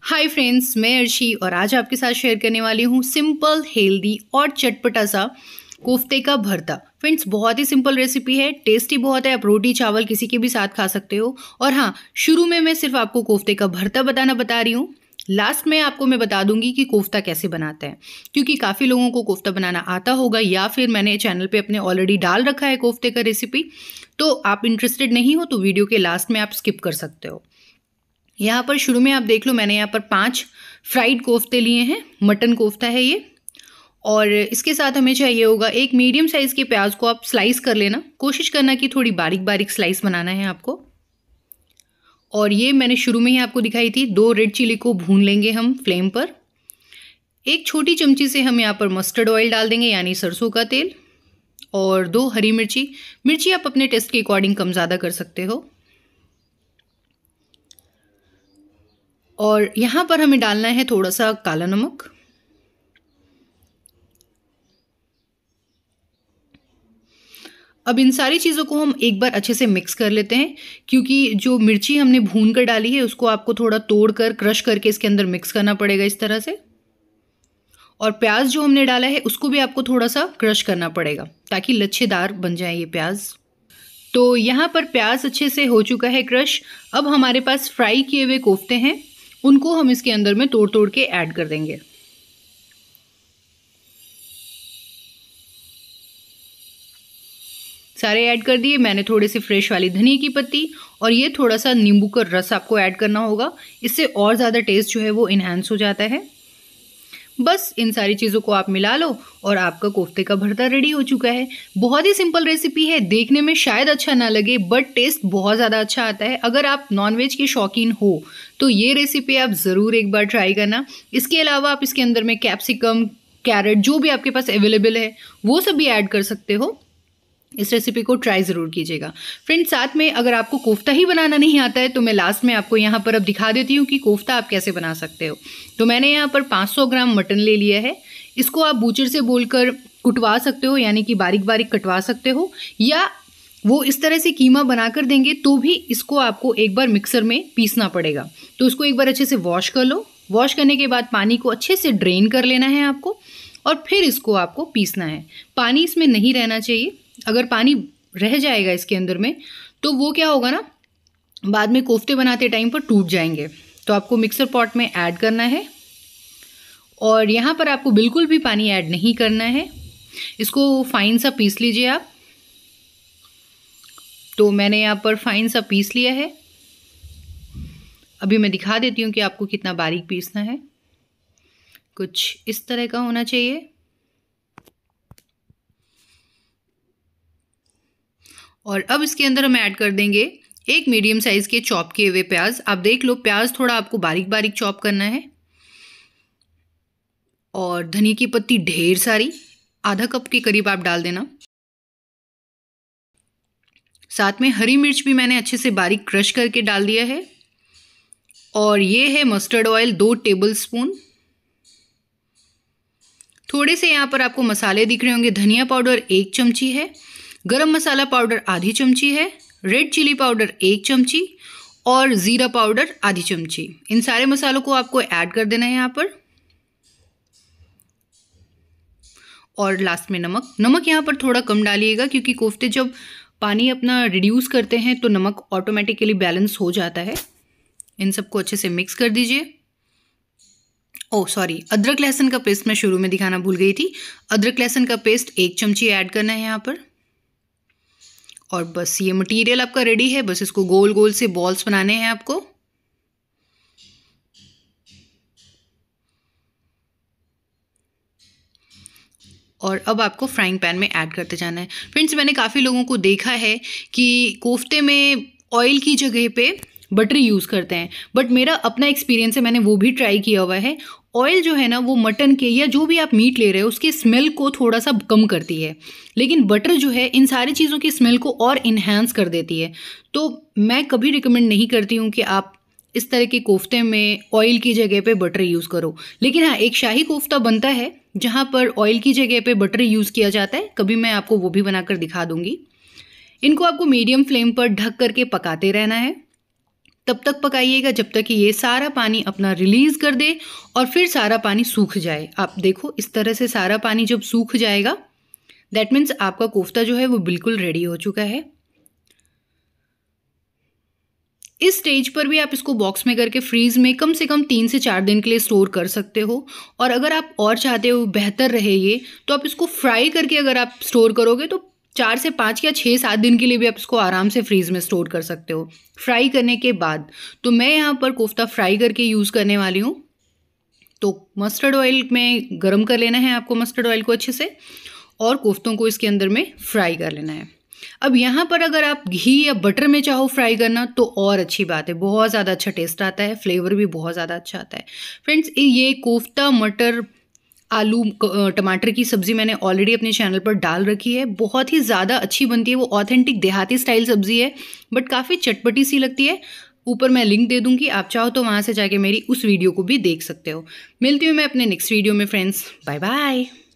hi friends मैं अर्शी और आज आपके साथ शेयर करने वाली हूँ सिंपल हेल्दी और चटपटा सा कोफ्ते का भरता फ्रेंड्स बहुत ही सिंपल रेसिपी है टेस्टी बहुत है आप रोटी चावल किसी के भी साथ खा सकते हो और हाँ शुरू में मैं सिर्फ आपको कोफ्ते का भरता बताना बता रही हूँ लास्ट में आपको मैं बता दूंगी कि कोफ्ता कैसे बनाते हैं क्योंकि काफ़ी लोगों को कोफ्ता बनाना आता होगा या फिर मैंने चैनल पे अपने ऑलरेडी डाल रखा है कोफ्ते का रेसिपी तो आप इंटरेस्टेड नहीं हो तो वीडियो के लास्ट में आप स्किप कर सकते हो यहाँ पर शुरू में आप देख लो मैंने यहाँ पर पाँच फ्राइड कोफ्ते लिए हैं मटन कोफ्ता है ये और इसके साथ हमें चाहिए होगा एक मीडियम साइज़ के प्याज को आप स्लाइस कर लेना कोशिश करना कि थोड़ी बारीक बारीक स्लाइस बनाना है आपको और ये मैंने शुरू में ही आपको दिखाई थी दो रेड चिली को भून लेंगे हम फ्लेम पर एक छोटी चमची से हम यहाँ पर मस्टर्ड ऑयल डाल देंगे यानी सरसों का तेल और दो हरी मिर्ची मिर्ची आप अपने टेस्ट के अकॉर्डिंग कम ज़्यादा कर सकते हो और यहाँ पर हमें डालना है थोड़ा सा काला नमक अब इन सारी चीज़ों को हम एक बार अच्छे से मिक्स कर लेते हैं क्योंकि जो मिर्ची हमने भून कर डाली है उसको आपको थोड़ा तोड़ कर क्रश करके इसके अंदर मिक्स करना पड़ेगा इस तरह से और प्याज जो हमने डाला है उसको भी आपको थोड़ा सा क्रश करना पड़ेगा ताकि लच्छेदार बन जाए ये प्याज तो यहाँ पर प्याज अच्छे से हो चुका है क्रश अब हमारे पास फ्राई किए हुए कोफ्ते हैं उनको हम इसके अंदर में तोड़ तोड़ के ऐड कर देंगे सारे ऐड कर दिए मैंने थोड़े से फ्रेश वाली धनिया की पत्ती और ये थोड़ा सा नींबू का रस आपको ऐड करना होगा इससे और ज़्यादा टेस्ट जो है वो इन्हेंस हो जाता है बस इन सारी चीज़ों को आप मिला लो और आपका कोफ्ते का भरता रेडी हो चुका है बहुत ही सिंपल रेसिपी है देखने में शायद अच्छा ना लगे बट टेस्ट बहुत ज़्यादा अच्छा आता है अगर आप नॉनवेज के शौकीन हो तो ये रेसिपी आप ज़रूर एक बार ट्राई करना इसके अलावा आप इसके अंदर में कैप्सिकम कैरेट जो भी आपके पास अवेलेबल है वो सब भी ऐड कर सकते हो इस रेसिपी को ट्राई ज़रूर कीजिएगा फ्रेंड साथ में अगर आपको कोफ्ता ही बनाना नहीं आता है तो मैं लास्ट में आपको यहाँ पर अब दिखा देती हूँ कि कोफ्ता आप कैसे बना सकते हो तो मैंने यहाँ पर 500 ग्राम मटन ले लिया है इसको आप बूचर से बोलकर कुटवा सकते हो यानी कि बारीक बारीक कटवा सकते हो या वो इस तरह से कीमा बनाकर देंगे तो भी इसको आपको एक बार मिक्सर में पीसना पड़ेगा तो इसको एक बार अच्छे से वॉश कर लो वॉश करने के बाद पानी को अच्छे से ड्रेन कर लेना है आपको और फिर इसको आपको पीसना है पानी इसमें नहीं रहना चाहिए अगर पानी रह जाएगा इसके अंदर में तो वो क्या होगा ना बाद में कोफ्ते बनाते टाइम पर टूट जाएंगे तो आपको मिक्सर पॉट में ऐड करना है और यहाँ पर आपको बिल्कुल भी पानी ऐड नहीं करना है इसको फाइन सा पीस लीजिए आप तो मैंने यहाँ पर फाइन सा पीस लिया है अभी मैं दिखा देती हूँ कि आपको कितना बारीक पीसना है कुछ इस तरह का होना चाहिए और अब इसके अंदर हम ऐड कर देंगे एक मीडियम साइज़ के चॉप किए हुए प्याज आप देख लो प्याज थोड़ा आपको बारीक बारीक चॉप करना है और धनिया की पत्ती ढेर सारी आधा कप के करीब आप डाल देना साथ में हरी मिर्च भी मैंने अच्छे से बारीक क्रश करके डाल दिया है और ये है मस्टर्ड ऑयल दो टेबल स्पून थोड़े से यहाँ पर आपको मसाले दिख रहे होंगे धनिया पाउडर एक चमची है गरम मसाला पाउडर आधी चमची है रेड चिली पाउडर एक चमची और ज़ीरा पाउडर आधी चमची इन सारे मसालों को आपको ऐड कर देना है यहाँ पर और लास्ट में नमक नमक यहाँ पर थोड़ा कम डालिएगा क्योंकि कोफ्ते जब पानी अपना रिड्यूस करते हैं तो नमक ऑटोमेटिकली बैलेंस हो जाता है इन सबको अच्छे से मिक्स कर दीजिए ओ oh, सॉरी अदरक लहसुन का पेस्ट मैं शुरू में दिखाना भूल गई थी अदरक लहसुन का पेस्ट एक चमची ऐड करना है यहाँ पर और बस ये मटेरियल आपका रेडी है बस इसको गोल गोल से बॉल्स बनाने हैं आपको और अब आपको फ्राइंग पैन में ऐड करते जाना है फ्रेंड्स मैंने काफ़ी लोगों को देखा है कि कोफ्ते में ऑयल की जगह पे बटर यूज़ करते हैं बट मेरा अपना एक्सपीरियंस है मैंने वो भी ट्राई किया हुआ है ऑयल जो है ना वो मटन के या जो भी आप मीट ले रहे हो उसके स्मेल को थोड़ा सा कम करती है लेकिन बटर जो है इन सारी चीज़ों की स्मेल को और इन्हेंस कर देती है तो मैं कभी रिकमेंड नहीं करती हूँ कि आप इस तरह के कोफ्ते में ऑयल की जगह पे बटर यूज़ करो लेकिन हाँ एक शाही कोफ्ता बनता है जहाँ पर ऑयल की जगह पे बटर यूज़ किया जाता है कभी मैं आपको वो भी बनाकर दिखा दूंगी इनको आपको मीडियम फ्लेम पर ढक करके पकाते रहना है तब तक पकाइएगा जब तक कि ये सारा पानी अपना रिलीज़ कर दे और फिर सारा पानी सूख जाए आप देखो इस तरह से सारा पानी जब सूख जाएगा दैट मीन्स आपका कोफ्ता जो है वो बिल्कुल रेडी हो चुका है इस स्टेज पर भी आप इसको बॉक्स में करके फ्रीज़ में कम से कम तीन से चार दिन के लिए स्टोर कर सकते हो और अगर आप और चाहते हो बेहतर रहे ये तो आप इसको फ्राई करके अगर आप स्टोर करोगे तो चार से पाँच या छः सात दिन के लिए भी आप इसको आराम से फ्रीज़ में स्टोर कर सकते हो फ्राई करने के बाद तो मैं यहाँ पर कोफ्ता फ्राई करके यूज़ करने वाली हूँ तो मस्टर्ड ऑयल में गर्म कर लेना है आपको मस्टर्ड ऑयल को अच्छे से और कोफ्तों को इसके अंदर में फ्राई कर लेना है अब यहाँ पर अगर आप घी या बटर में चाहो फ्राई करना तो और अच्छी बात है बहुत ज़्यादा अच्छा टेस्ट आता है फ्लेवर भी बहुत ज़्यादा अच्छा आता है फ्रेंड्स ये कोफ्ता मटर आलू टमाटर की सब्ज़ी मैंने ऑलरेडी अपने चैनल पर डाल रखी है बहुत ही ज़्यादा अच्छी बनती है वो ऑथेंटिक देहाती स्टाइल सब्ज़ी है बट काफ़ी चटपटी सी लगती है ऊपर मैं लिंक दे दूँगी आप चाहो तो वहाँ से जाके मेरी उस वीडियो को भी देख सकते हो मिलती हूँ मैं अपने नेक्स्ट वीडियो में फ्रेंड्स बाय बाय